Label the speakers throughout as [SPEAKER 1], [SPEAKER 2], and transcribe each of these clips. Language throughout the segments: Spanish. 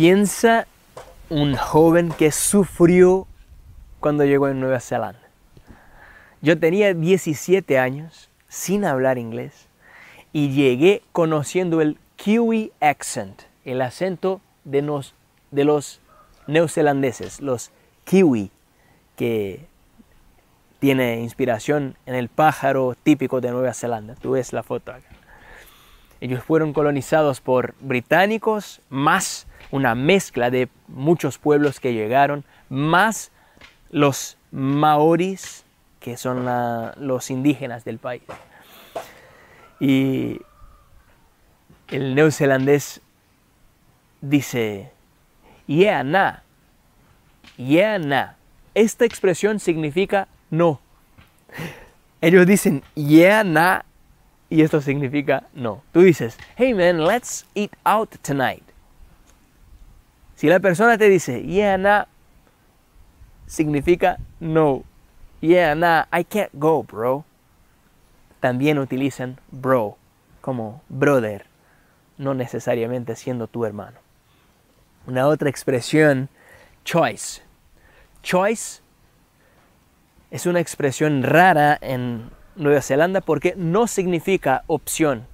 [SPEAKER 1] Piensa un joven que sufrió cuando llegó a Nueva Zelanda. Yo tenía 17 años sin hablar inglés y llegué conociendo el Kiwi accent, el acento de, los neozelandeses, los Kiwi, que tiene inspiración en el pájaro típico de Nueva Zelanda. Tú ves la foto acá. Ellos fueron colonizados por británicos, más una mezcla de muchos pueblos que llegaron, más los maoris, que son los indígenas del país. Y el neozelandés dice, yeah, na, yeah, na. Esta expresión significa no. Ellos dicen, yeah, na, y esto significa no. Tú dices, hey man, let's eat out tonight. Si la persona te dice, yeah, nah, significa no. Yeah, nah, I can't go, bro. También utilizan bro como brother, no necesariamente siendo tu hermano. Una otra expresión, choice. Choice es una expresión rara en Nueva Zelanda porque no significa opción.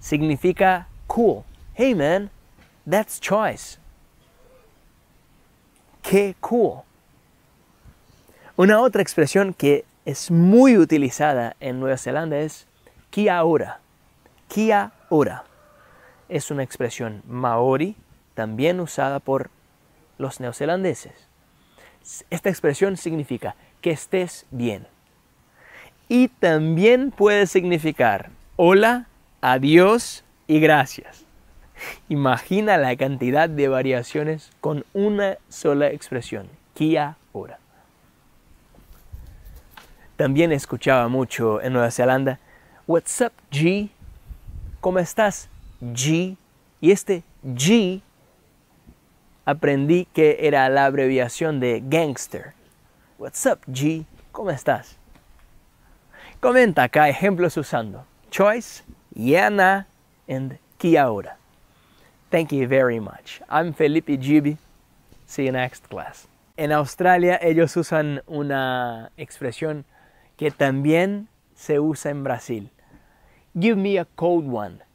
[SPEAKER 1] Significa cool. Hey man, that's choice. Qué cool. Una otra expresión que es muy utilizada en Nueva Zelanda es kia ora. Kia ora. Es una expresión maori también usada por los neozelandeses. Esta expresión significa que estés bien y también puede significar hola, adiós y gracias. Imagina la cantidad de variaciones con una sola expresión, kia ora. También escuchaba mucho en Nueva Zelanda, What's up, G? ¿Cómo estás, G? Y este G aprendí que era la abreviación de gangster. What's up, G? ¿Cómo estás? Comenta acá ejemplos usando choice, yana, and kia Thank you very much. I'm Felipe Gibi. See you next class. En Australia ellos usan una expresión que también se usa en Brasil. Give me a cold one.